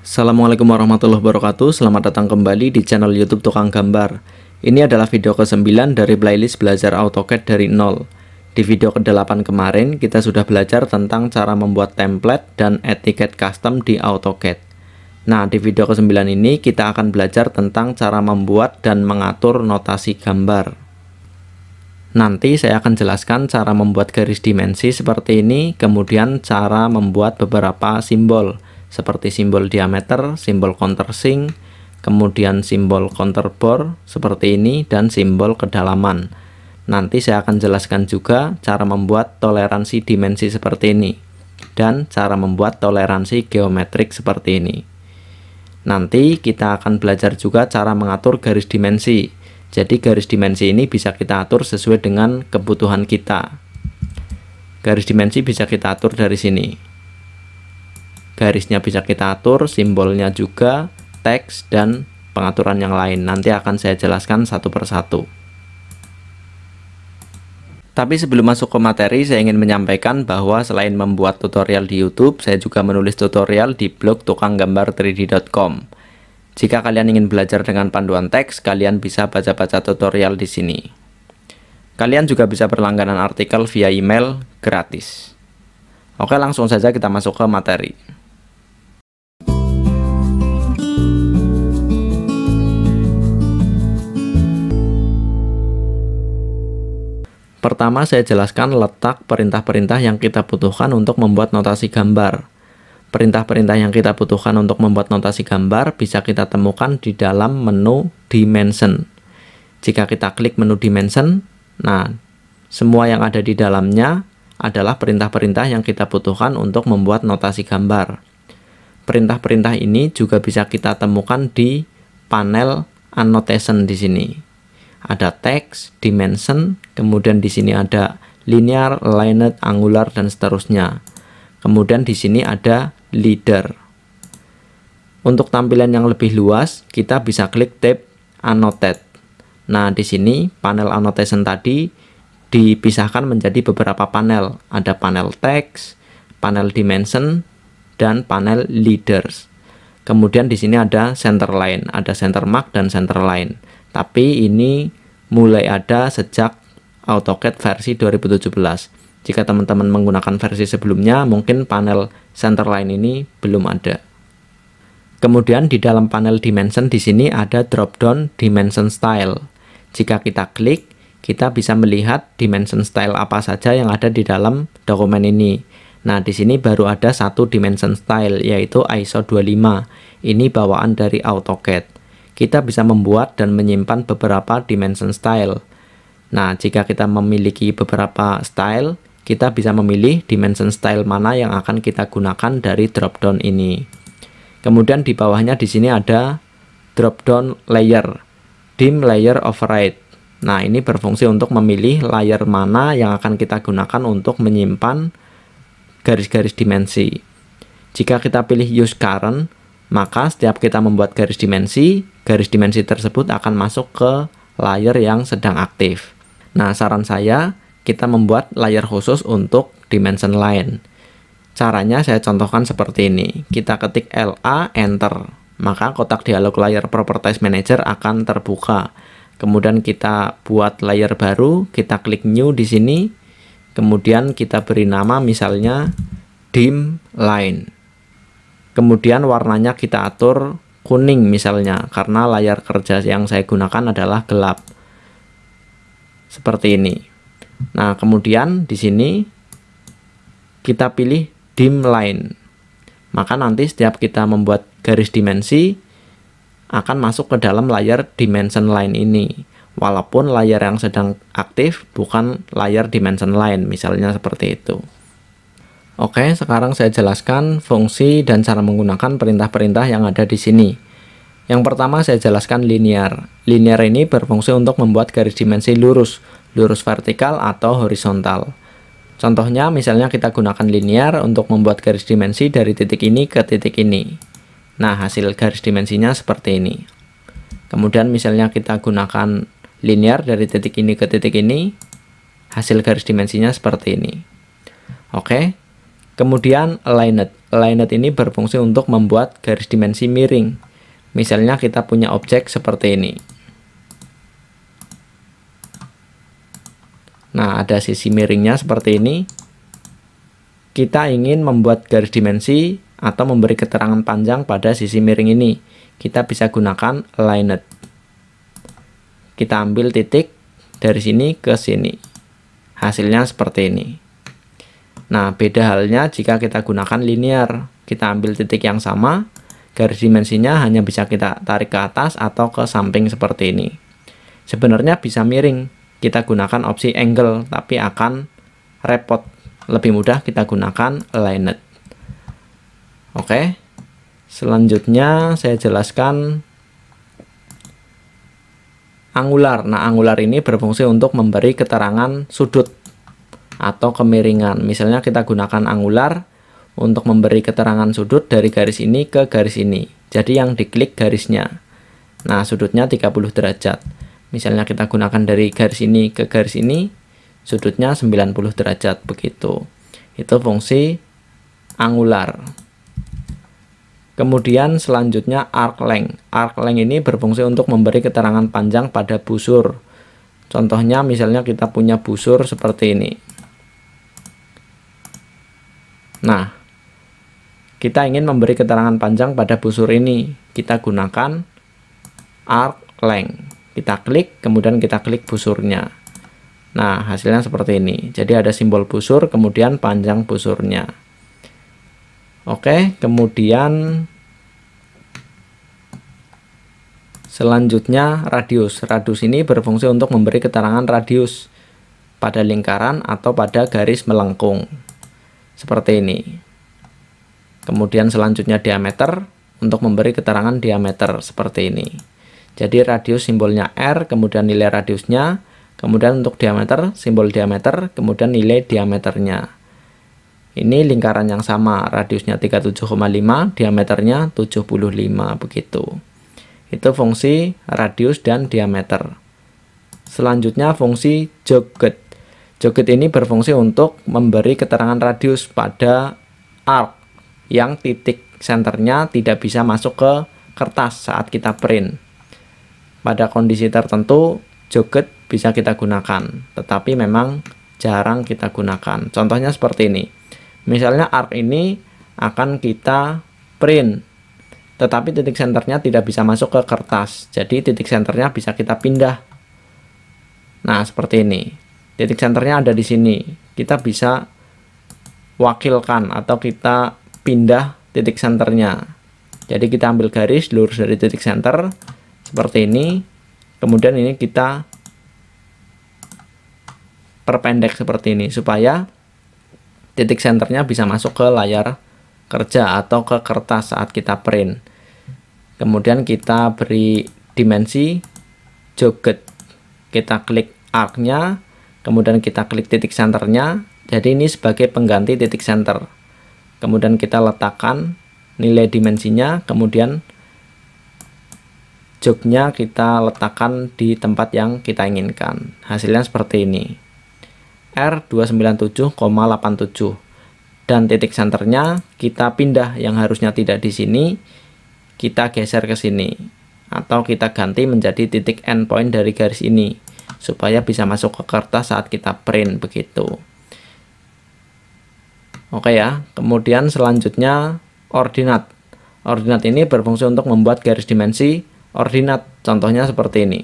Assalamualaikum warahmatullahi wabarakatuh Selamat datang kembali di channel youtube Tukang Gambar Ini adalah video ke-9 dari playlist belajar AutoCAD dari nol Di video ke-8 kemarin kita sudah belajar tentang cara membuat template dan etiket custom di AutoCAD Nah di video ke-9 ini kita akan belajar tentang cara membuat dan mengatur notasi gambar Nanti saya akan jelaskan cara membuat garis dimensi seperti ini, kemudian cara membuat beberapa simbol seperti simbol diameter, simbol countersink, kemudian simbol counter bore seperti ini dan simbol kedalaman. Nanti saya akan jelaskan juga cara membuat toleransi dimensi seperti ini dan cara membuat toleransi geometrik seperti ini. Nanti kita akan belajar juga cara mengatur garis dimensi. Jadi garis dimensi ini bisa kita atur sesuai dengan kebutuhan kita. Garis dimensi bisa kita atur dari sini garisnya bisa kita atur, simbolnya juga, teks, dan pengaturan yang lain. Nanti akan saya jelaskan satu persatu. Tapi sebelum masuk ke materi, saya ingin menyampaikan bahwa selain membuat tutorial di YouTube, saya juga menulis tutorial di blog tukanggambar3d.com. Jika kalian ingin belajar dengan panduan teks, kalian bisa baca-baca tutorial di sini. Kalian juga bisa berlangganan artikel via email gratis. Oke, langsung saja kita masuk ke materi. Pertama, saya jelaskan letak perintah-perintah yang kita butuhkan untuk membuat notasi gambar. Perintah-perintah yang kita butuhkan untuk membuat notasi gambar bisa kita temukan di dalam menu dimension. Jika kita klik menu dimension, nah, semua yang ada di dalamnya adalah perintah-perintah yang kita butuhkan untuk membuat notasi gambar. Perintah-perintah ini juga bisa kita temukan di panel annotation di sini. Ada text, dimension, Kemudian di sini ada linear, linear, angular dan seterusnya. Kemudian di sini ada leader. Untuk tampilan yang lebih luas, kita bisa klik tab annotate. Nah, di sini panel annotation tadi dipisahkan menjadi beberapa panel. Ada panel text, panel dimension, dan panel leaders. Kemudian di sini ada center line, ada center mark dan center line. Tapi ini mulai ada sejak AutoCAD versi 2017. Jika teman-teman menggunakan versi sebelumnya, mungkin panel centerline ini belum ada. Kemudian di dalam panel dimension di sini ada drop-down dimension style. Jika kita klik, kita bisa melihat dimension style apa saja yang ada di dalam dokumen ini. Nah, di sini baru ada satu dimension style yaitu ISO 25. Ini bawaan dari AutoCAD. Kita bisa membuat dan menyimpan beberapa dimension style. Nah, jika kita memiliki beberapa style, kita bisa memilih dimension style mana yang akan kita gunakan dari dropdown ini. Kemudian di bawahnya di sini ada dropdown layer, dim layer override. Nah, ini berfungsi untuk memilih layer mana yang akan kita gunakan untuk menyimpan garis-garis dimensi. Jika kita pilih use current, maka setiap kita membuat garis dimensi, garis dimensi tersebut akan masuk ke layer yang sedang aktif. Nah, saran saya kita membuat layer khusus untuk dimension lain. Caranya saya contohkan seperti ini. Kita ketik LA enter, maka kotak dialog layer properties manager akan terbuka. Kemudian kita buat layer baru, kita klik new di sini. Kemudian kita beri nama misalnya dim line. Kemudian warnanya kita atur kuning misalnya karena layar kerja yang saya gunakan adalah gelap seperti ini. Nah, kemudian di sini kita pilih dim line. Maka nanti setiap kita membuat garis dimensi akan masuk ke dalam layar dimension line ini. Walaupun layar yang sedang aktif bukan layar dimension line, misalnya seperti itu. Oke, sekarang saya jelaskan fungsi dan cara menggunakan perintah-perintah yang ada di sini. Yang pertama saya jelaskan linear. Linear ini berfungsi untuk membuat garis dimensi lurus, lurus vertikal atau horizontal. Contohnya misalnya kita gunakan linear untuk membuat garis dimensi dari titik ini ke titik ini. Nah, hasil garis dimensinya seperti ini. Kemudian misalnya kita gunakan linear dari titik ini ke titik ini, hasil garis dimensinya seperti ini. Oke. Kemudian aligned. Aligned ini berfungsi untuk membuat garis dimensi miring Misalnya kita punya objek seperti ini. Nah, ada sisi miringnya seperti ini. Kita ingin membuat garis dimensi atau memberi keterangan panjang pada sisi miring ini. Kita bisa gunakan aligned. Kita ambil titik dari sini ke sini. Hasilnya seperti ini. Nah, beda halnya jika kita gunakan linear. Kita ambil titik yang sama, garis dimensinya hanya bisa kita tarik ke atas atau ke samping seperti ini. Sebenarnya bisa miring, kita gunakan opsi angle, tapi akan repot. Lebih mudah kita gunakan aligned. Oke, selanjutnya saya jelaskan angular. Nah, angular ini berfungsi untuk memberi keterangan sudut atau kemiringan. Misalnya kita gunakan angular, untuk memberi keterangan sudut dari garis ini ke garis ini. Jadi yang diklik garisnya. Nah, sudutnya 30 derajat. Misalnya kita gunakan dari garis ini ke garis ini, sudutnya 90 derajat begitu. Itu fungsi angular. Kemudian selanjutnya arc length. Arc length ini berfungsi untuk memberi keterangan panjang pada busur. Contohnya misalnya kita punya busur seperti ini. Nah, kita ingin memberi keterangan panjang pada busur ini. Kita gunakan arc length. Kita klik, kemudian kita klik busurnya. Nah, hasilnya seperti ini. Jadi ada simbol busur, kemudian panjang busurnya. Oke, kemudian selanjutnya radius. Radius ini berfungsi untuk memberi keterangan radius pada lingkaran atau pada garis melengkung. Seperti ini. Kemudian selanjutnya diameter untuk memberi keterangan diameter seperti ini. Jadi radius simbolnya R, kemudian nilai radiusnya, kemudian untuk diameter simbol diameter, kemudian nilai diameternya. Ini lingkaran yang sama, radiusnya 37,5, diameternya 75 begitu. Itu fungsi radius dan diameter. Selanjutnya fungsi joget. Joget ini berfungsi untuk memberi keterangan radius pada arc yang titik senternya tidak bisa masuk ke kertas saat kita print. Pada kondisi tertentu, joget bisa kita gunakan, tetapi memang jarang kita gunakan. Contohnya seperti ini. Misalnya arc ini akan kita print, tetapi titik senternya tidak bisa masuk ke kertas. Jadi titik senternya bisa kita pindah. Nah, seperti ini. Titik senternya ada di sini. Kita bisa wakilkan atau kita pindah titik senternya jadi kita ambil garis lurus dari titik center seperti ini kemudian ini kita perpendek seperti ini supaya titik senternya bisa masuk ke layar kerja atau ke kertas saat kita print kemudian kita beri dimensi joget kita klik arc-nya kemudian kita klik titik senternya jadi ini sebagai pengganti titik center kemudian kita letakkan nilai dimensinya kemudian joknya kita letakkan di tempat yang kita inginkan hasilnya seperti ini R297,87 dan titik senternya kita pindah yang harusnya tidak di sini kita geser ke sini atau kita ganti menjadi titik endpoint dari garis ini supaya bisa masuk ke kertas saat kita print begitu Oke ya. Kemudian selanjutnya ordinat. Ordinat ini berfungsi untuk membuat garis dimensi ordinat. Contohnya seperti ini.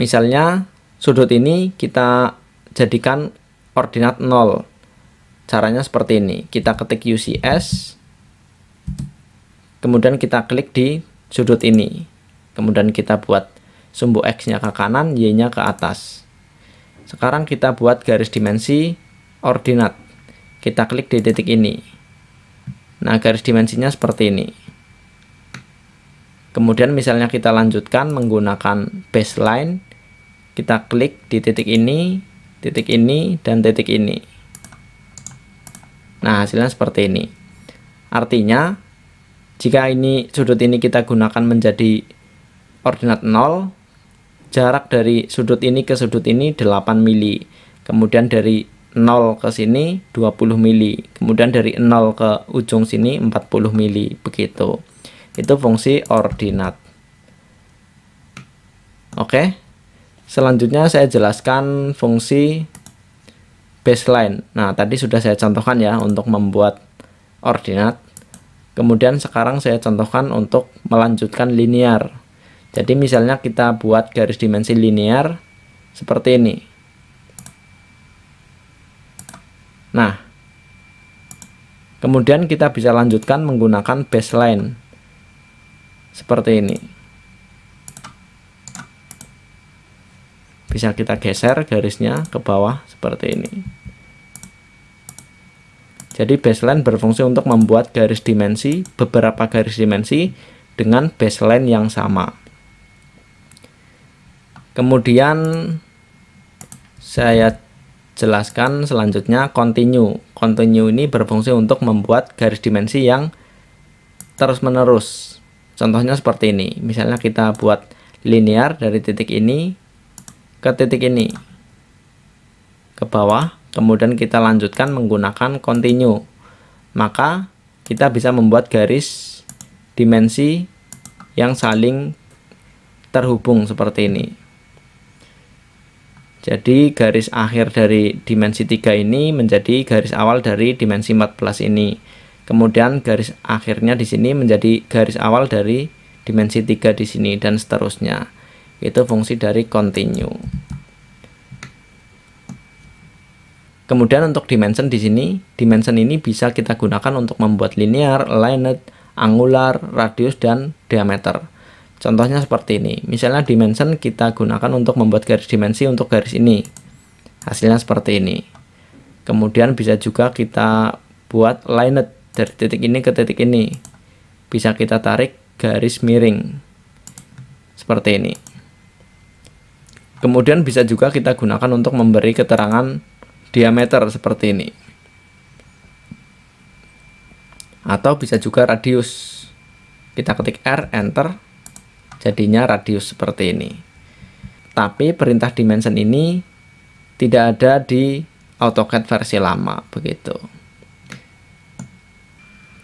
Misalnya sudut ini kita jadikan ordinat 0. Caranya seperti ini. Kita ketik UCS. Kemudian kita klik di sudut ini. Kemudian kita buat sumbu X-nya ke kanan, Y-nya ke atas. Sekarang kita buat garis dimensi ordinat kita klik di titik ini nah garis dimensinya seperti ini kemudian misalnya kita lanjutkan menggunakan baseline kita klik di titik ini titik ini dan titik ini nah hasilnya seperti ini artinya jika ini sudut ini kita gunakan menjadi ordinat 0 jarak dari sudut ini ke sudut ini 8 mili kemudian dari 0 ke sini 20 mili kemudian dari 0 ke ujung sini 40 mili begitu itu fungsi ordinat oke selanjutnya saya jelaskan fungsi baseline nah tadi sudah saya contohkan ya untuk membuat ordinat kemudian sekarang saya contohkan untuk melanjutkan linear jadi misalnya kita buat garis dimensi linear seperti ini Nah, kemudian kita bisa lanjutkan menggunakan baseline seperti ini. Bisa kita geser garisnya ke bawah seperti ini. Jadi baseline berfungsi untuk membuat garis dimensi, beberapa garis dimensi dengan baseline yang sama. Kemudian saya jelaskan selanjutnya continue. Continue ini berfungsi untuk membuat garis dimensi yang terus-menerus. Contohnya seperti ini. Misalnya kita buat linear dari titik ini ke titik ini. Ke bawah, kemudian kita lanjutkan menggunakan continue. Maka kita bisa membuat garis dimensi yang saling terhubung seperti ini. Jadi garis akhir dari dimensi 3 ini menjadi garis awal dari dimensi 14 ini. Kemudian garis akhirnya di sini menjadi garis awal dari dimensi 3 di sini dan seterusnya. Itu fungsi dari continue. Kemudian untuk dimension di sini, dimension ini bisa kita gunakan untuk membuat linear, linear, angular, radius, dan diameter. Contohnya seperti ini. Misalnya dimension kita gunakan untuk membuat garis dimensi untuk garis ini. Hasilnya seperti ini. Kemudian bisa juga kita buat line dari titik ini ke titik ini. Bisa kita tarik garis miring. Seperti ini. Kemudian bisa juga kita gunakan untuk memberi keterangan diameter seperti ini. Atau bisa juga radius. Kita ketik R, enter, Jadinya radius seperti ini. Tapi perintah dimension ini tidak ada di AutoCAD versi lama begitu.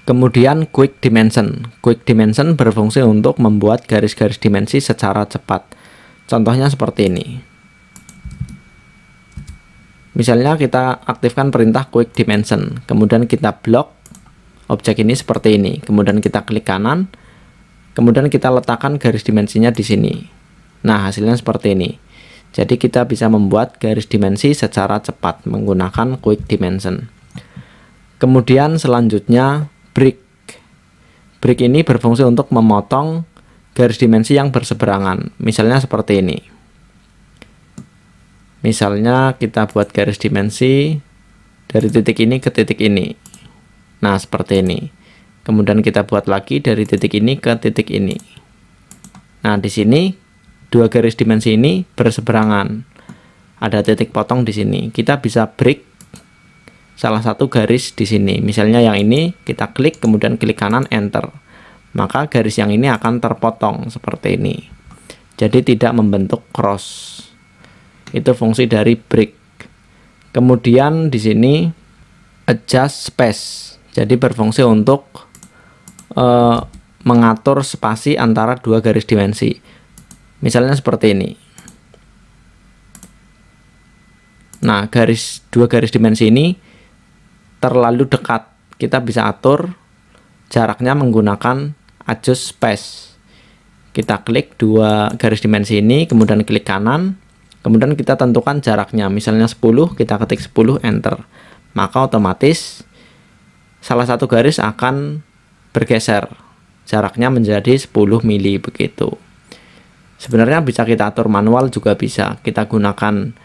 Kemudian quick dimension. Quick dimension berfungsi untuk membuat garis-garis dimensi secara cepat. Contohnya seperti ini. Misalnya kita aktifkan perintah quick dimension, kemudian kita blok objek ini seperti ini, kemudian kita klik kanan, Kemudian kita letakkan garis dimensinya di sini. Nah, hasilnya seperti ini. Jadi kita bisa membuat garis dimensi secara cepat menggunakan quick dimension. Kemudian selanjutnya break. Break ini berfungsi untuk memotong garis dimensi yang berseberangan. Misalnya seperti ini. Misalnya kita buat garis dimensi dari titik ini ke titik ini. Nah, seperti ini kemudian kita buat lagi dari titik ini ke titik ini nah di sini dua garis dimensi ini berseberangan ada titik potong di sini kita bisa break salah satu garis di sini misalnya yang ini kita klik kemudian klik kanan enter maka garis yang ini akan terpotong seperti ini jadi tidak membentuk cross itu fungsi dari break kemudian di sini adjust space jadi berfungsi untuk uh, mengatur spasi antara dua garis dimensi. Misalnya seperti ini. Nah, garis dua garis dimensi ini terlalu dekat. Kita bisa atur jaraknya menggunakan adjust space. Kita klik dua garis dimensi ini, kemudian klik kanan, kemudian kita tentukan jaraknya. Misalnya 10, kita ketik 10 enter. Maka otomatis salah satu garis akan bergeser jaraknya menjadi 10 mili begitu sebenarnya bisa kita atur manual juga bisa kita gunakan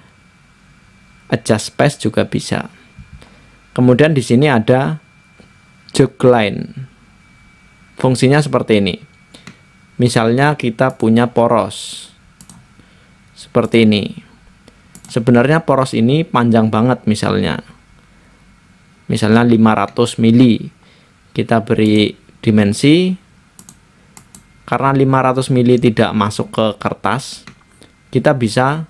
adjust space juga bisa kemudian di sini ada jog line fungsinya seperti ini misalnya kita punya poros seperti ini sebenarnya poros ini panjang banget misalnya misalnya 500 mili kita beri dimensi karena 500 mili tidak masuk ke kertas kita bisa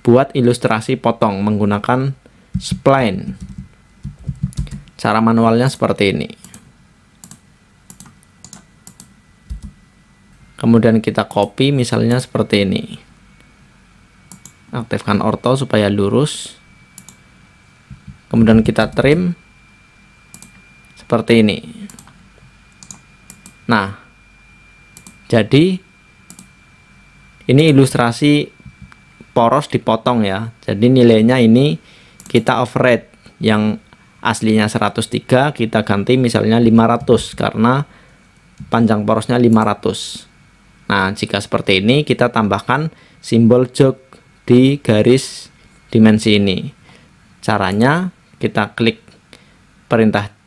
buat ilustrasi potong menggunakan spline cara manualnya seperti ini kemudian kita copy misalnya seperti ini aktifkan orto supaya lurus kemudian kita trim seperti ini nah jadi ini ilustrasi poros dipotong ya jadi nilainya ini kita override yang aslinya 103 kita ganti misalnya 500 karena panjang porosnya 500 nah jika seperti ini kita tambahkan simbol jog di garis dimensi ini caranya kita klik perintah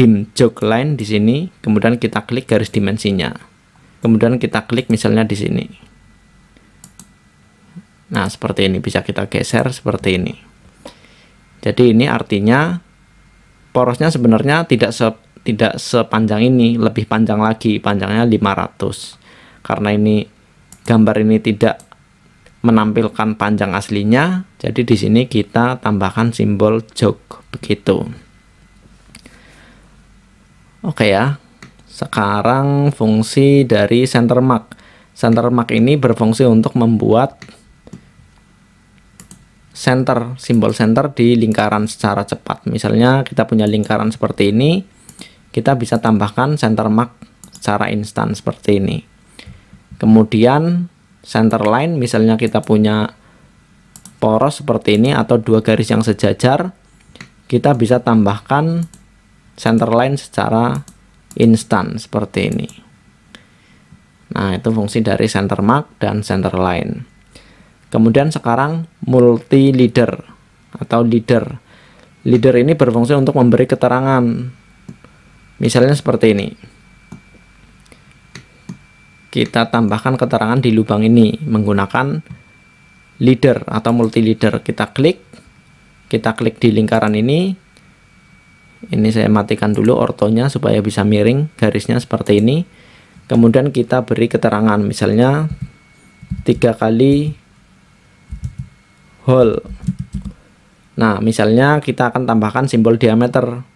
dim jog line di sini, kemudian kita klik garis dimensinya. Kemudian kita klik misalnya di sini. Nah, seperti ini bisa kita geser seperti ini. Jadi ini artinya porosnya sebenarnya tidak se tidak sepanjang ini, lebih panjang lagi, panjangnya 500. Karena ini gambar ini tidak menampilkan panjang aslinya, jadi di sini kita tambahkan simbol jog begitu. Oke ya. Sekarang fungsi dari center mark. Center mark ini berfungsi untuk membuat center, simbol center di lingkaran secara cepat. Misalnya kita punya lingkaran seperti ini, kita bisa tambahkan center mark secara instan seperti ini. Kemudian center line misalnya kita punya poros seperti ini atau dua garis yang sejajar, kita bisa tambahkan centerline secara instan seperti ini. Nah, itu fungsi dari center mark dan Centerline. Kemudian sekarang multi leader atau leader. Leader ini berfungsi untuk memberi keterangan. Misalnya seperti ini. Kita tambahkan keterangan di lubang ini menggunakan leader atau multi leader. Kita klik. Kita klik di lingkaran ini, ini saya matikan dulu ortonya supaya bisa miring garisnya seperti ini kemudian kita beri keterangan misalnya tiga kali hole nah misalnya kita akan tambahkan simbol diameter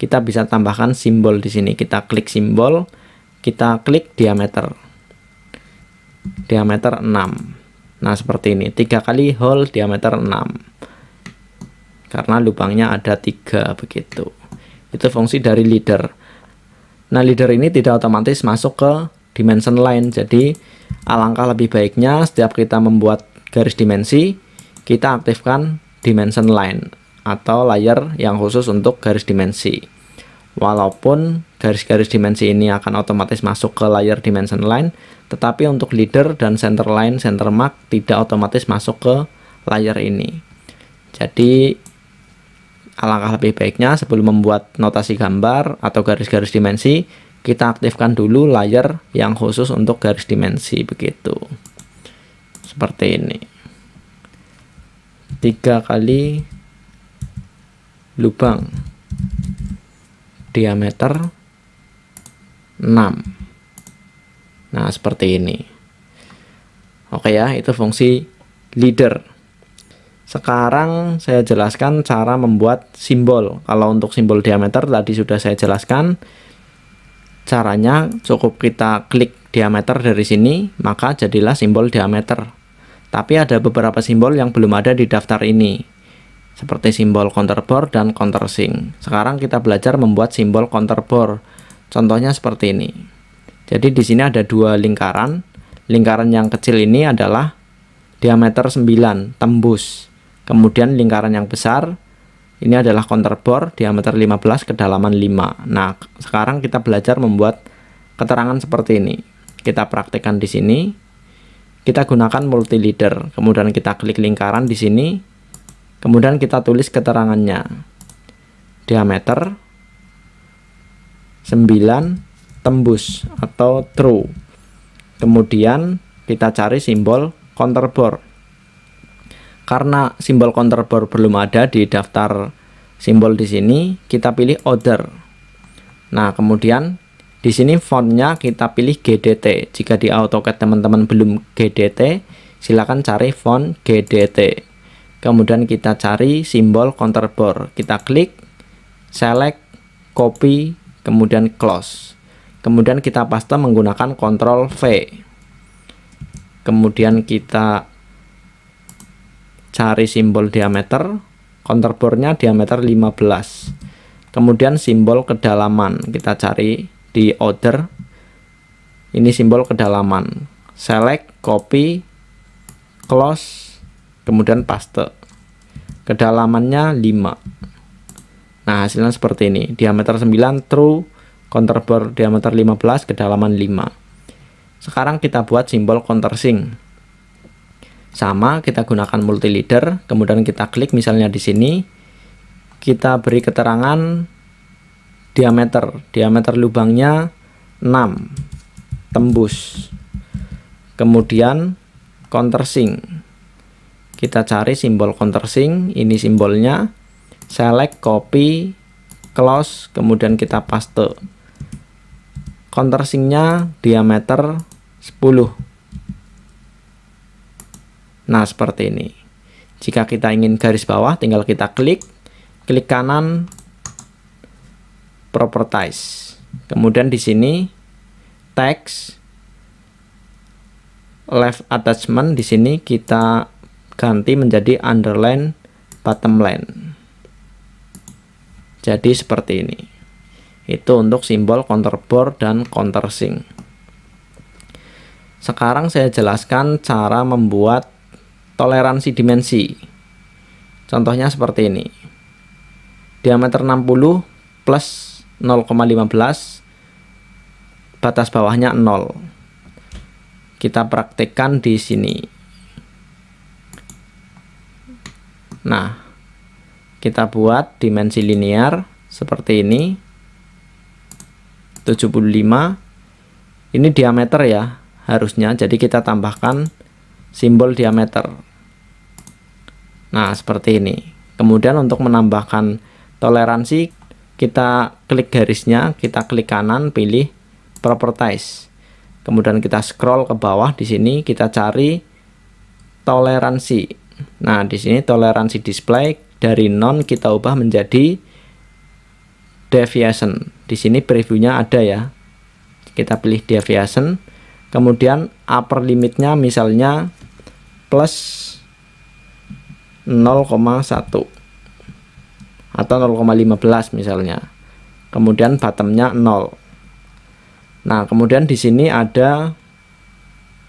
kita bisa tambahkan simbol di sini kita klik simbol kita klik diameter diameter 6 nah seperti ini tiga kali hole diameter 6 karena lubangnya ada tiga begitu itu fungsi dari leader. Nah, leader ini tidak otomatis masuk ke dimension line. Jadi, alangkah lebih baiknya setiap kita membuat garis dimensi, kita aktifkan dimension line atau layer yang khusus untuk garis dimensi. Walaupun garis-garis dimensi ini akan otomatis masuk ke layer dimension line, tetapi untuk leader dan center line, center mark tidak otomatis masuk ke layer ini. Jadi Alangkah lebih baiknya sebelum membuat notasi gambar atau garis-garis dimensi, kita aktifkan dulu layer yang khusus untuk garis dimensi begitu. Seperti ini. tiga kali lubang diameter 6. Nah, seperti ini. Oke ya, itu fungsi leader. Sekarang saya jelaskan cara membuat simbol. Kalau untuk simbol diameter tadi sudah saya jelaskan. Caranya cukup kita klik diameter dari sini, maka jadilah simbol diameter. Tapi ada beberapa simbol yang belum ada di daftar ini. Seperti simbol bore dan countersink. Sekarang kita belajar membuat simbol bore. Contohnya seperti ini. Jadi di sini ada dua lingkaran. Lingkaran yang kecil ini adalah diameter 9, tembus. Kemudian lingkaran yang besar ini adalah counterbore diameter 15 kedalaman 5. Nah, sekarang kita belajar membuat keterangan seperti ini. Kita praktekkan di sini. Kita gunakan multi leader. Kemudian kita klik lingkaran di sini. Kemudian kita tulis keterangannya. Diameter 9 tembus atau true. Kemudian kita cari simbol counterbore karena simbol counter belum ada di daftar simbol di sini, kita pilih order. Nah, kemudian di sini fontnya kita pilih GDT. Jika di AutoCAD teman-teman belum GDT, silakan cari font GDT. Kemudian kita cari simbol counter Kita klik, select, copy, kemudian close. Kemudian kita paste menggunakan Ctrl V. Kemudian kita cari simbol diameter counterbornya diameter 15 kemudian simbol kedalaman kita cari di order ini simbol kedalaman select copy close kemudian paste kedalamannya 5 nah hasilnya seperti ini diameter 9 true counterbor diameter 15 kedalaman 5 sekarang kita buat simbol countersink sama kita gunakan multi leader kemudian kita klik misalnya di sini kita beri keterangan diameter diameter lubangnya 6 tembus kemudian countersink kita cari simbol countersink ini simbolnya select copy close kemudian kita paste countersinknya diameter 10 Nah, seperti ini. Jika kita ingin garis bawah, tinggal kita klik, klik kanan properties. Kemudian di sini text left attachment di sini kita ganti menjadi underline bottom line. Jadi seperti ini. Itu untuk simbol counter bore dan counter sink. Sekarang saya jelaskan cara membuat toleransi dimensi. Contohnya seperti ini. Diameter 60 plus 0,15 batas bawahnya 0. Kita praktekkan di sini. Nah, kita buat dimensi linear seperti ini. 75. Ini diameter ya harusnya. Jadi kita tambahkan simbol diameter nah seperti ini kemudian untuk menambahkan toleransi kita klik garisnya kita klik kanan pilih properties kemudian kita scroll ke bawah di sini kita cari toleransi nah di sini toleransi display dari non kita ubah menjadi deviation di sini previewnya ada ya kita pilih deviation kemudian upper limitnya misalnya plus 0,1 atau 0,15 misalnya. Kemudian bottomnya 0. Nah, kemudian di sini ada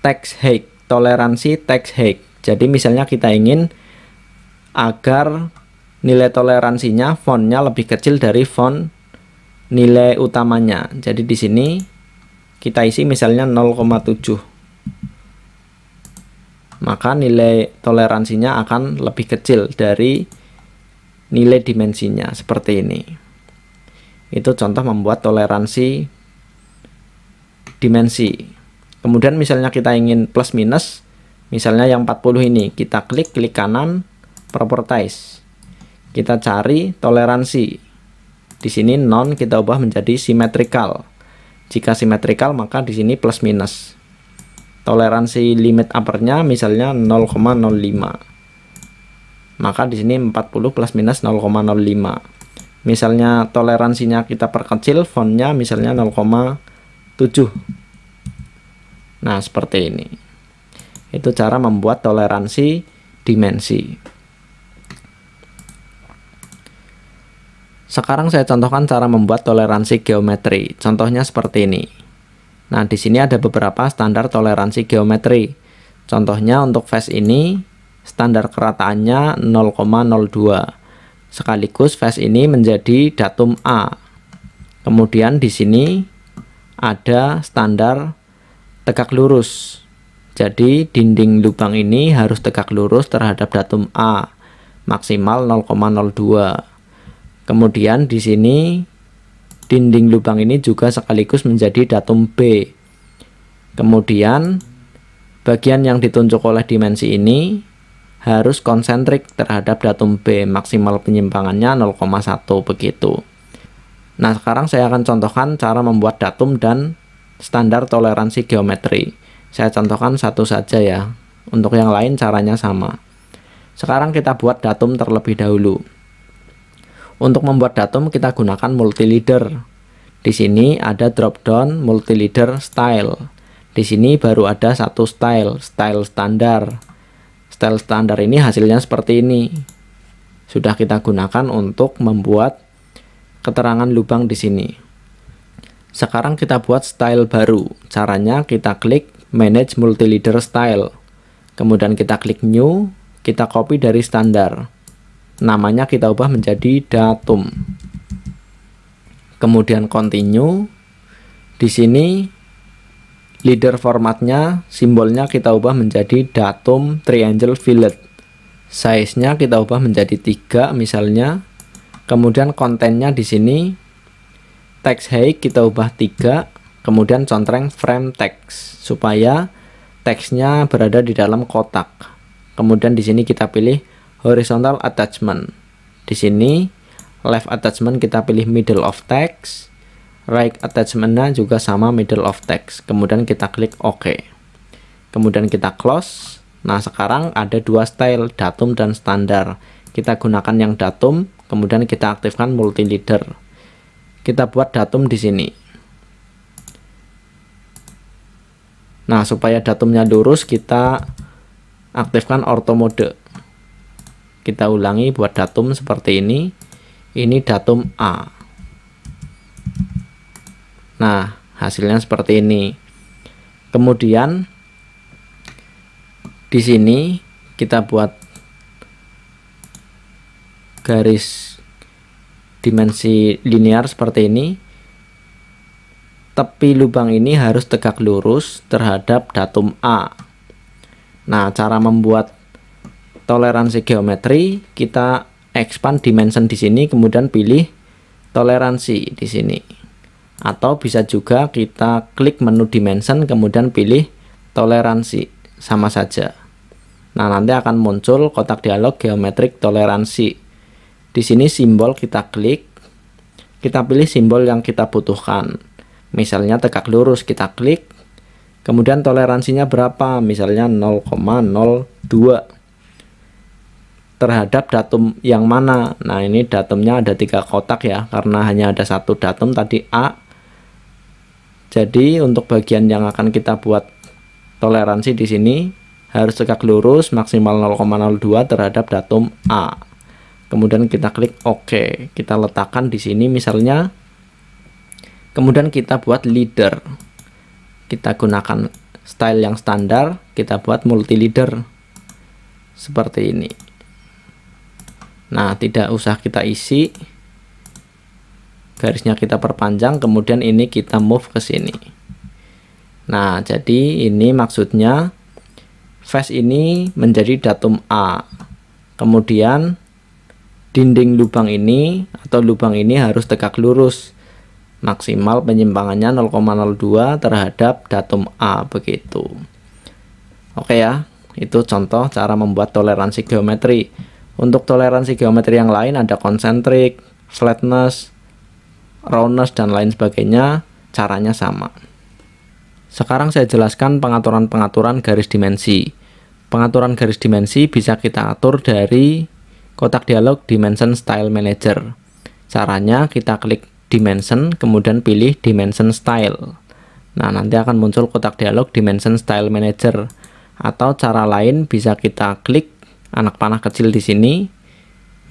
tax hike, toleransi tax hike. Jadi misalnya kita ingin agar nilai toleransinya fontnya lebih kecil dari font nilai utamanya. Jadi di sini kita isi misalnya 0,7 maka nilai toleransinya akan lebih kecil dari nilai dimensinya seperti ini. Itu contoh membuat toleransi dimensi. Kemudian misalnya kita ingin plus minus, misalnya yang 40 ini, kita klik klik kanan properties. Kita cari toleransi. Di sini non kita ubah menjadi symmetrical. Jika symmetrical maka di sini plus minus toleransi limit uppernya misalnya 0,05 maka di sini 40 plus minus 0,05 misalnya toleransinya kita perkecil fontnya misalnya 0,7 nah seperti ini itu cara membuat toleransi dimensi Sekarang saya contohkan cara membuat toleransi geometri. Contohnya seperti ini. Nah, di sini ada beberapa standar toleransi geometri. Contohnya untuk face ini, standar kerataannya 0,02. Sekaligus face ini menjadi datum A. Kemudian di sini ada standar tegak lurus. Jadi dinding lubang ini harus tegak lurus terhadap datum A, maksimal 0,02. Kemudian di sini Dinding lubang ini juga sekaligus menjadi datum B. Kemudian, bagian yang ditunjuk oleh dimensi ini harus konsentrik terhadap datum B, maksimal penyimpangannya 0,1 begitu. Nah, sekarang saya akan contohkan cara membuat datum dan standar toleransi geometri. Saya contohkan satu saja ya. Untuk yang lain caranya sama. Sekarang kita buat datum terlebih dahulu. Untuk membuat datum kita gunakan multi leader. Di sini ada drop down multi leader style. Di sini baru ada satu style, style standar. Style standar ini hasilnya seperti ini. Sudah kita gunakan untuk membuat keterangan lubang di sini. Sekarang kita buat style baru. Caranya kita klik manage multi leader style. Kemudian kita klik new, kita copy dari standar namanya kita ubah menjadi datum kemudian continue di sini leader formatnya simbolnya kita ubah menjadi datum triangle fillet size-nya kita ubah menjadi 3 misalnya kemudian kontennya di sini text height kita ubah 3 kemudian contreng frame text supaya teksnya berada di dalam kotak kemudian di sini kita pilih horizontal attachment. Di sini left attachment kita pilih middle of text, right attachmentnya juga sama middle of text. Kemudian kita klik OK. Kemudian kita close. Nah sekarang ada dua style, datum dan standar. Kita gunakan yang datum, kemudian kita aktifkan multi leader. Kita buat datum di sini. Nah supaya datumnya lurus kita aktifkan ortho mode kita ulangi buat datum seperti ini ini datum A nah hasilnya seperti ini kemudian di sini kita buat garis dimensi linear seperti ini tepi lubang ini harus tegak lurus terhadap datum A nah cara membuat toleransi geometri, kita expand dimension di sini, kemudian pilih toleransi di sini. Atau bisa juga kita klik menu dimension, kemudian pilih toleransi, sama saja. Nah, nanti akan muncul kotak dialog geometrik toleransi. Di sini simbol kita klik, kita pilih simbol yang kita butuhkan. Misalnya tegak lurus, kita klik. Kemudian toleransinya berapa? Misalnya 0,02 terhadap datum yang mana nah ini datumnya ada tiga kotak ya karena hanya ada satu datum tadi A jadi untuk bagian yang akan kita buat toleransi di sini harus tegak lurus maksimal 0,02 terhadap datum A kemudian kita klik OK kita letakkan di sini misalnya kemudian kita buat leader kita gunakan style yang standar kita buat multi leader seperti ini Nah, tidak usah kita isi. Garisnya kita perpanjang, kemudian ini kita move ke sini. Nah, jadi ini maksudnya face ini menjadi datum A. Kemudian dinding lubang ini atau lubang ini harus tegak lurus. Maksimal penyimpangannya 0,02 terhadap datum A begitu. Oke ya, itu contoh cara membuat toleransi geometri. Untuk toleransi geometri yang lain ada konsentrik, flatness, roundness, dan lain sebagainya, caranya sama. Sekarang saya jelaskan pengaturan-pengaturan garis dimensi. Pengaturan garis dimensi bisa kita atur dari kotak dialog Dimension Style Manager. Caranya kita klik Dimension, kemudian pilih Dimension Style. Nah, nanti akan muncul kotak dialog Dimension Style Manager. Atau cara lain bisa kita klik anak panah kecil di sini,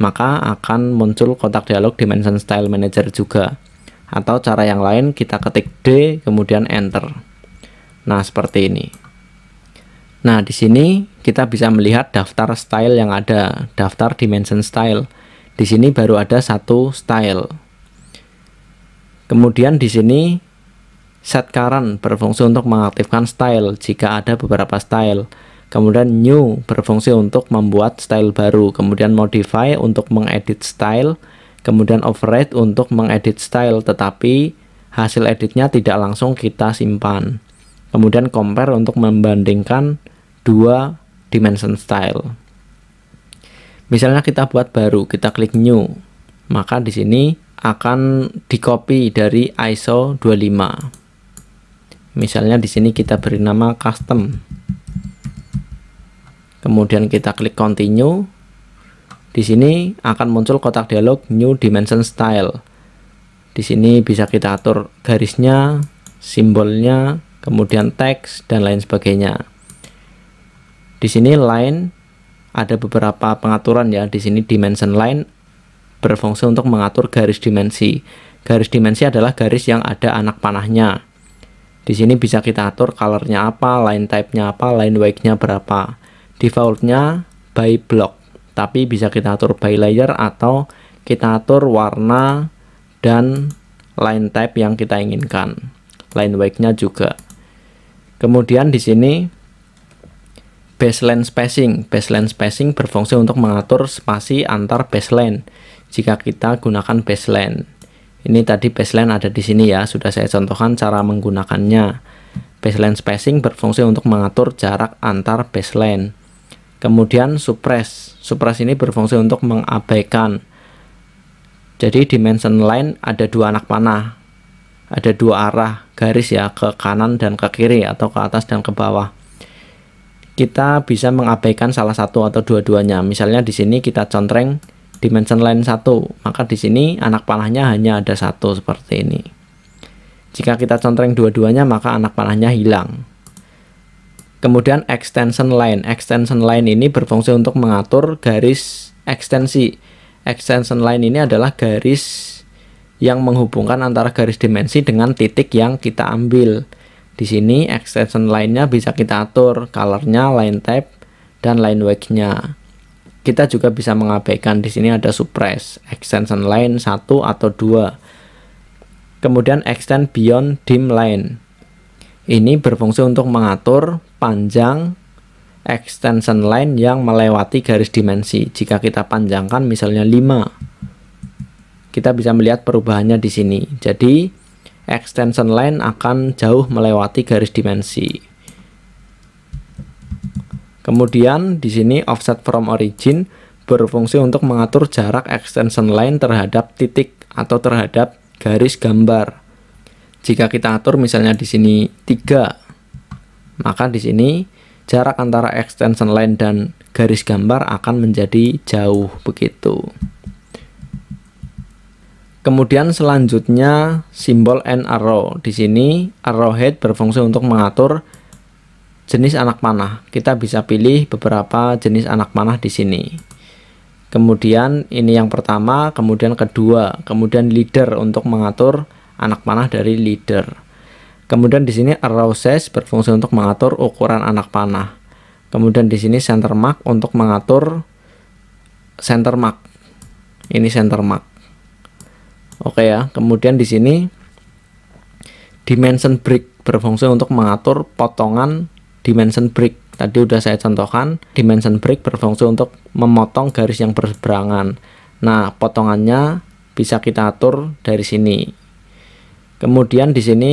maka akan muncul kotak dialog dimension style manager juga. Atau cara yang lain kita ketik D kemudian enter. Nah, seperti ini. Nah, di sini kita bisa melihat daftar style yang ada, daftar dimension style. Di sini baru ada satu style. Kemudian di sini set current berfungsi untuk mengaktifkan style jika ada beberapa style kemudian new berfungsi untuk membuat style baru kemudian modify untuk mengedit style kemudian override untuk mengedit style tetapi hasil editnya tidak langsung kita simpan kemudian compare untuk membandingkan dua dimension style misalnya kita buat baru kita klik new maka di sini akan di copy dari ISO 25 misalnya di sini kita beri nama custom kemudian kita klik continue di sini akan muncul kotak dialog new dimension style di sini bisa kita atur garisnya simbolnya kemudian teks dan lain sebagainya di sini line ada beberapa pengaturan ya di sini dimension line berfungsi untuk mengatur garis dimensi garis dimensi adalah garis yang ada anak panahnya di sini bisa kita atur colornya apa line type nya apa line width nya berapa defaultnya by block tapi bisa kita atur by layer atau kita atur warna dan line type yang kita inginkan line wake-nya juga kemudian di sini baseline spacing baseline spacing berfungsi untuk mengatur spasi antar baseline jika kita gunakan baseline ini tadi baseline ada di sini ya sudah saya contohkan cara menggunakannya baseline spacing berfungsi untuk mengatur jarak antar baseline Kemudian suppress. Suppress ini berfungsi untuk mengabaikan. Jadi dimension line ada dua anak panah. Ada dua arah garis ya ke kanan dan ke kiri atau ke atas dan ke bawah. Kita bisa mengabaikan salah satu atau dua-duanya. Misalnya di sini kita contreng dimension line satu, maka di sini anak panahnya hanya ada satu seperti ini. Jika kita contreng dua-duanya maka anak panahnya hilang. Kemudian extension line. Extension line ini berfungsi untuk mengatur garis ekstensi. Extension line ini adalah garis yang menghubungkan antara garis dimensi dengan titik yang kita ambil. Di sini extension line-nya bisa kita atur color-nya, line type, dan line weight nya Kita juga bisa mengabaikan di sini ada suppress, extension line 1 atau 2. Kemudian extend beyond dim line. Ini berfungsi untuk mengatur panjang extension line yang melewati garis dimensi. Jika kita panjangkan misalnya 5, kita bisa melihat perubahannya di sini. Jadi, extension line akan jauh melewati garis dimensi. Kemudian di sini offset from origin berfungsi untuk mengatur jarak extension line terhadap titik atau terhadap garis gambar jika kita atur misalnya di sini 3 maka di sini jarak antara extension line dan garis gambar akan menjadi jauh begitu kemudian selanjutnya simbol and arrow di sini arrowhead berfungsi untuk mengatur jenis anak panah kita bisa pilih beberapa jenis anak panah di sini kemudian ini yang pertama kemudian kedua kemudian leader untuk mengatur anak panah dari leader. Kemudian di sini arrow size berfungsi untuk mengatur ukuran anak panah. Kemudian di sini center mark untuk mengatur center mark. Ini center mark. Oke ya. Kemudian di sini dimension brick berfungsi untuk mengatur potongan dimension brick. Tadi udah saya contohkan, dimension brick berfungsi untuk memotong garis yang berseberangan. Nah, potongannya bisa kita atur dari sini. Kemudian di sini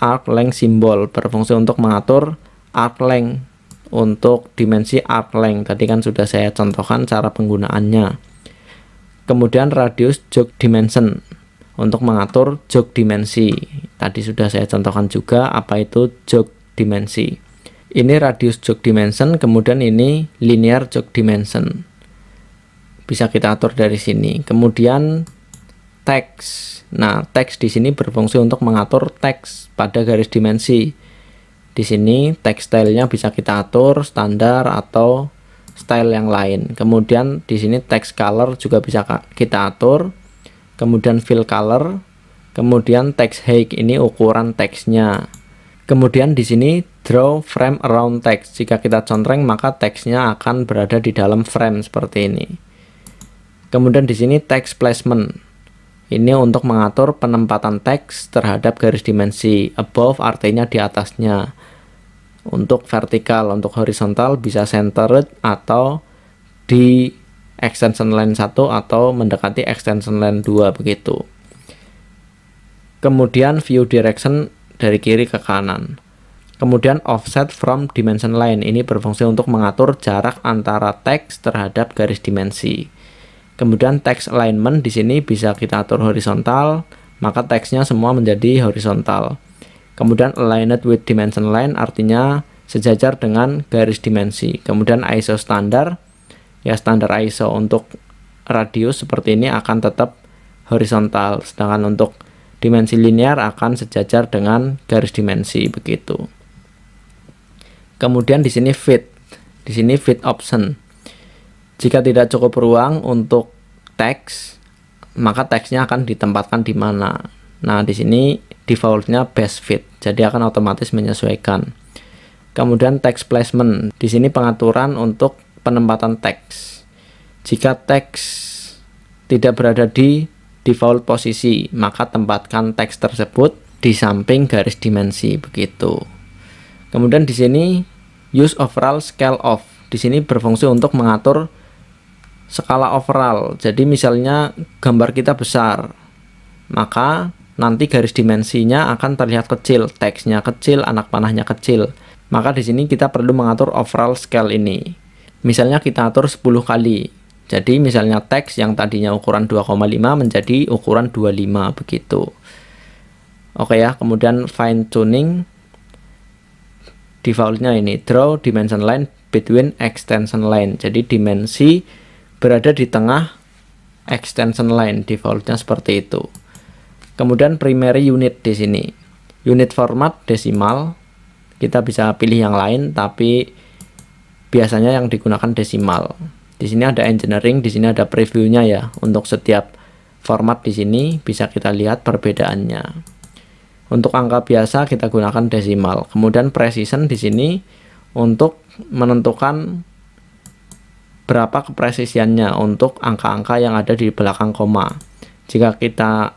arc length simbol berfungsi untuk mengatur arc length untuk dimensi arc length. Tadi kan sudah saya contohkan cara penggunaannya. Kemudian radius jog dimension untuk mengatur jog dimensi. Tadi sudah saya contohkan juga apa itu jog dimensi. Ini radius jog dimension, kemudian ini linear jog dimension. Bisa kita atur dari sini. Kemudian teks. Nah, teks di sini berfungsi untuk mengatur teks pada garis dimensi. Di sini teks stylenya bisa kita atur standar atau style yang lain. Kemudian di sini teks color juga bisa kita atur. Kemudian fill color, kemudian teks height ini ukuran teksnya. Kemudian di sini draw frame around text. Jika kita contreng maka teksnya akan berada di dalam frame seperti ini. Kemudian di sini text placement. Ini untuk mengatur penempatan teks terhadap garis dimensi. Above artinya di atasnya. Untuk vertikal, untuk horizontal bisa centered atau di extension line 1 atau mendekati extension line 2 begitu. Kemudian view direction dari kiri ke kanan. Kemudian offset from dimension line ini berfungsi untuk mengatur jarak antara teks terhadap garis dimensi. Kemudian text alignment di sini bisa kita atur horizontal, maka teksnya semua menjadi horizontal. Kemudian aligned with dimension line artinya sejajar dengan garis dimensi. Kemudian ISO standar, ya standar ISO untuk radius seperti ini akan tetap horizontal, sedangkan untuk dimensi linear akan sejajar dengan garis dimensi begitu. Kemudian di sini fit, di sini fit option jika tidak cukup ruang untuk teks, maka teksnya akan ditempatkan di mana. Nah, di sini defaultnya best fit, jadi akan otomatis menyesuaikan. Kemudian text placement, di sini pengaturan untuk penempatan teks. Jika teks tidak berada di default posisi, maka tempatkan teks tersebut di samping garis dimensi begitu. Kemudian di sini use overall scale off. Di sini berfungsi untuk mengatur skala overall. Jadi misalnya gambar kita besar, maka nanti garis dimensinya akan terlihat kecil, teksnya kecil, anak panahnya kecil. Maka di sini kita perlu mengatur overall scale ini. Misalnya kita atur 10 kali. Jadi misalnya teks yang tadinya ukuran 2,5 menjadi ukuran 25 begitu. Oke ya, kemudian fine tuning defaultnya ini draw dimension line between extension line. Jadi dimensi berada di tengah extension line defaultnya seperti itu kemudian primary unit di sini unit format desimal kita bisa pilih yang lain tapi biasanya yang digunakan desimal di sini ada engineering di sini ada previewnya ya untuk setiap format di sini bisa kita lihat perbedaannya untuk angka biasa kita gunakan desimal kemudian precision di sini untuk menentukan berapa kepresisiannya untuk angka-angka yang ada di belakang koma. Jika kita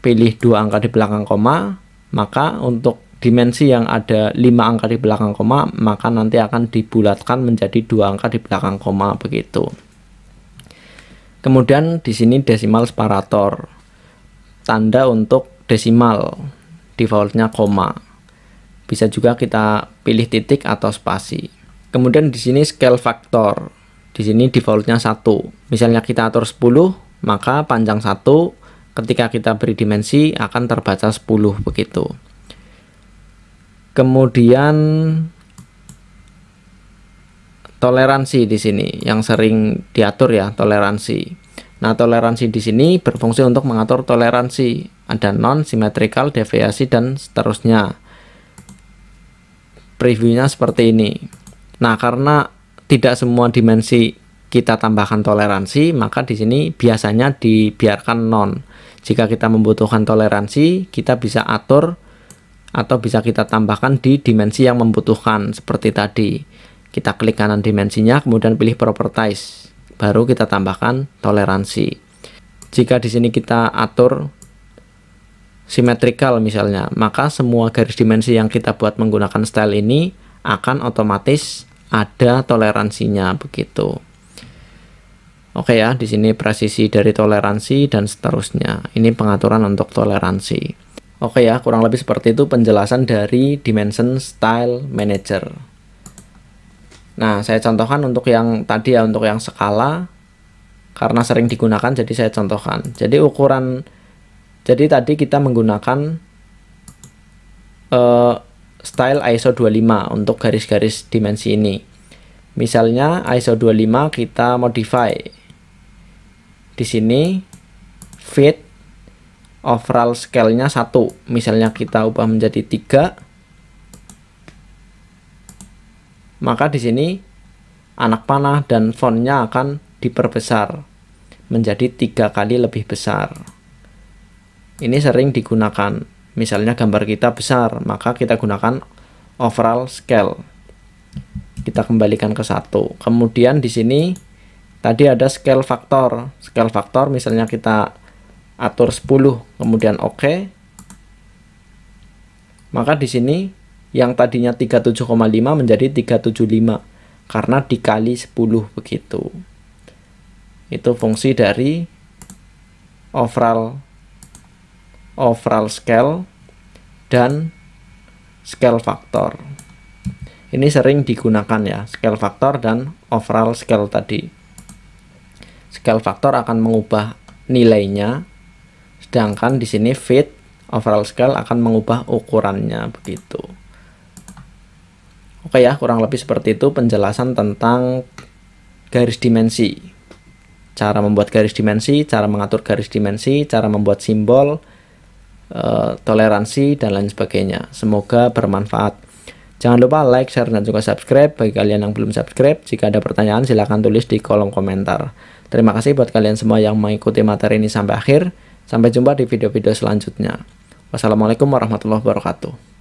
pilih dua angka di belakang koma, maka untuk dimensi yang ada lima angka di belakang koma, maka nanti akan dibulatkan menjadi dua angka di belakang koma begitu. Kemudian di sini desimal separator. Tanda untuk desimal defaultnya koma. Bisa juga kita pilih titik atau spasi. Kemudian di sini scale factor Di sini defaultnya satu. Misalnya kita atur 10, maka panjang satu ketika kita beri dimensi akan terbaca 10 begitu. Kemudian toleransi di sini yang sering diatur ya toleransi. Nah, toleransi di sini berfungsi untuk mengatur toleransi. Ada non, symmetrical, deviasi, dan seterusnya. Previewnya seperti ini. Nah, karena tidak semua dimensi kita tambahkan toleransi, maka di sini biasanya dibiarkan non. Jika kita membutuhkan toleransi, kita bisa atur atau bisa kita tambahkan di dimensi yang membutuhkan seperti tadi. Kita klik kanan dimensinya, kemudian pilih properties, baru kita tambahkan toleransi. Jika di sini kita atur simetrikal misalnya, maka semua garis dimensi yang kita buat menggunakan style ini akan otomatis ada toleransinya begitu. Oke ya, di sini presisi dari toleransi dan seterusnya. Ini pengaturan untuk toleransi. Oke ya, kurang lebih seperti itu penjelasan dari dimension style manager. Nah, saya contohkan untuk yang tadi ya, untuk yang skala karena sering digunakan jadi saya contohkan. Jadi ukuran jadi tadi kita menggunakan eh, style ISO 25 untuk garis-garis dimensi ini. Misalnya ISO 25 kita modify. Di sini fit overall scale-nya 1. Misalnya kita ubah menjadi 3. Maka di sini anak panah dan font-nya akan diperbesar menjadi tiga kali lebih besar. Ini sering digunakan. Misalnya gambar kita besar, maka kita gunakan overall scale. Kita kembalikan ke satu. Kemudian di sini tadi ada scale factor. Scale factor misalnya kita atur 10, kemudian oke. Okay. Maka di sini yang tadinya 37,5 menjadi 375 karena dikali 10 begitu. Itu fungsi dari overall overall scale dan scale factor ini sering digunakan ya scale factor dan overall scale tadi scale factor akan mengubah nilainya sedangkan di sini fit overall scale akan mengubah ukurannya begitu oke ya kurang lebih seperti itu penjelasan tentang garis dimensi cara membuat garis dimensi cara mengatur garis dimensi cara membuat simbol Eh, toleransi dan lain sebagainya. Semoga bermanfaat. Jangan lupa like, share, dan juga subscribe. Bagi kalian yang belum subscribe, jika ada pertanyaan silahkan tulis di kolom komentar. Terima kasih buat kalian semua yang mengikuti materi ini sampai akhir. Sampai jumpa di video-video selanjutnya. Wassalamualaikum warahmatullahi wabarakatuh.